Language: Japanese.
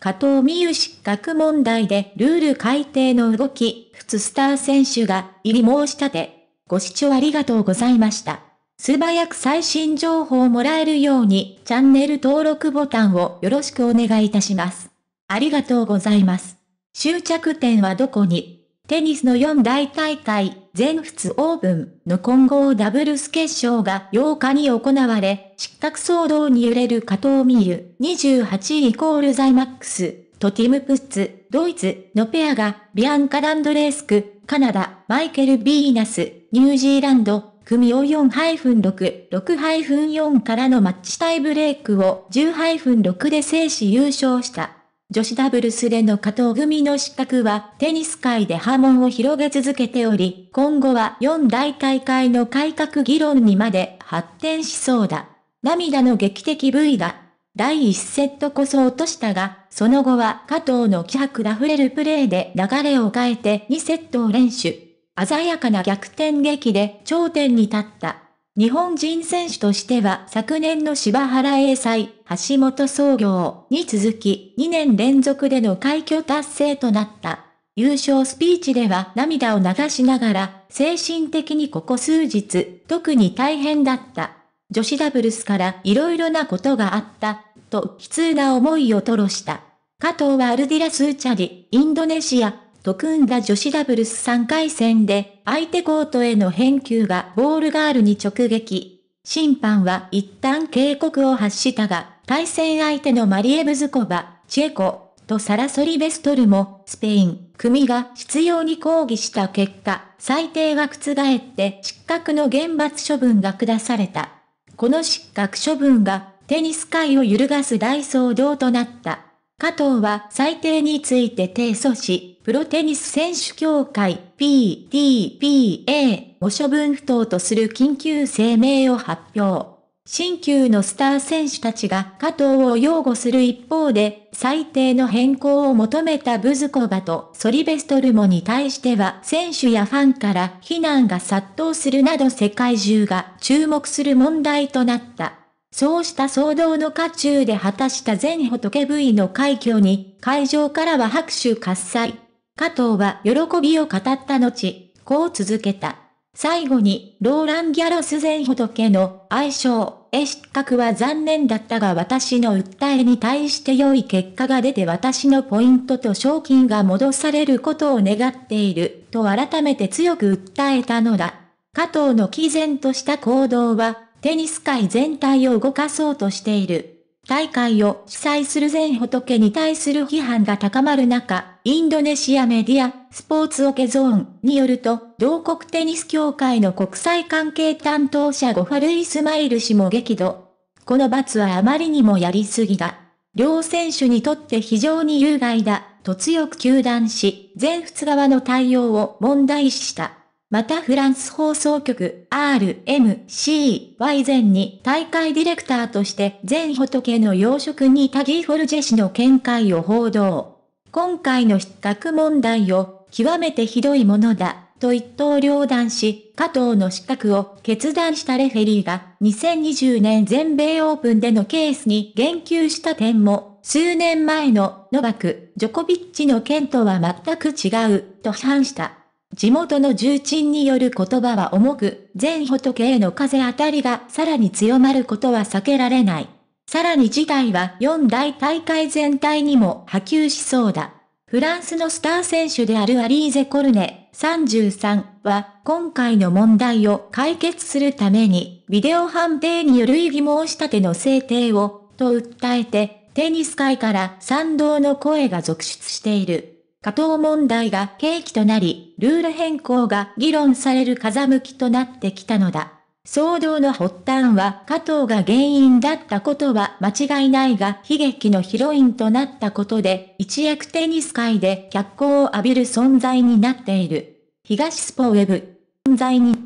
加藤美優失格問題でルール改定の動き、靴スター選手が入り申し立て。ご視聴ありがとうございました。素早く最新情報をもらえるようにチャンネル登録ボタンをよろしくお願いいたします。ありがとうございます。終着点はどこにテニスの4大大会。全仏オープンの混合ダブルス決勝が8日に行われ、失格騒動に揺れる加藤美優28イコールザイマックスとティム・プッツ、ドイツのペアがビアンカ・ランドレースク、カナダ、マイケル・ビーナス、ニュージーランド、組を4-6、6-4からのマッチタイブレイクを10-6で制し優勝した。女子ダブルスでの加藤組の失格はテニス界で波紋を広げ続けており、今後は四大大会の改革議論にまで発展しそうだ。涙の劇的部位が、第一セットこそ落としたが、その後は加藤の気迫溢れるプレーで流れを変えて2セットを連取。鮮やかな逆転劇で頂点に立った。日本人選手としては昨年の柴原英才、橋本創業に続き2年連続での快挙達成となった。優勝スピーチでは涙を流しながら、精神的にここ数日、特に大変だった。女子ダブルスから色々なことがあった、と悲痛な思いを吐露した。加藤はアルディラスーチャリ、インドネシア、と組んだ女子ダブルス3回戦で、相手コートへの返球がボールガールに直撃。審判は一旦警告を発したが、対戦相手のマリエブズコバ、チェコ、とサラソリベストルも、スペイン、組が必要に抗議した結果、裁定が覆って失格の厳罰処分が下された。この失格処分が、テニス界を揺るがす大騒動となった。加藤は裁定について提訴し、プロテニス選手協会 PTPA を処分不当とする緊急声明を発表。新旧のスター選手たちが加藤を擁護する一方で、最低の変更を求めたブズコバとソリベストルモに対しては選手やファンから非難が殺到するなど世界中が注目する問題となった。そうした騒動の渦中で果たした全仏 V の快挙に、会場からは拍手喝采。加藤は喜びを語った後、こう続けた。最後に、ローラン・ギャロス全仏の愛称、え失格は残念だったが私の訴えに対して良い結果が出て私のポイントと賞金が戻されることを願っている、と改めて強く訴えたのだ。加藤の毅然とした行動は、テニス界全体を動かそうとしている。大会を主催する全仏に対する批判が高まる中、インドネシアメディア、スポーツオケゾーンによると、同国テニス協会の国際関係担当者ゴファルイスマイル氏も激怒。この罰はあまりにもやりすぎだ。両選手にとって非常に有害だ、と強く求断し、全仏側の対応を問題視した。またフランス放送局 r m c は以前に大会ディレクターとして全仏の養殖にタギー・フォルジェ氏の見解を報道。今回の失格問題を極めてひどいものだと一刀両断し、加藤の資格を決断したレフェリーが2020年全米オープンでのケースに言及した点も、数年前のノバク・ジョコビッチの件とは全く違うと批判した。地元の重鎮による言葉は重く、全仏への風当たりがさらに強まることは避けられない。さらに事態は4大大会全体にも波及しそうだ。フランスのスター選手であるアリーゼ・コルネ33は今回の問題を解決するためにビデオ判定による異議申し立ての制定をと訴えてテニス界から賛同の声が続出している。加藤問題が契機となり、ルール変更が議論される風向きとなってきたのだ。騒動の発端は加藤が原因だったことは間違いないが悲劇のヒロインとなったことで一躍テニス界で脚光を浴びる存在になっている。東スポウェブ存在に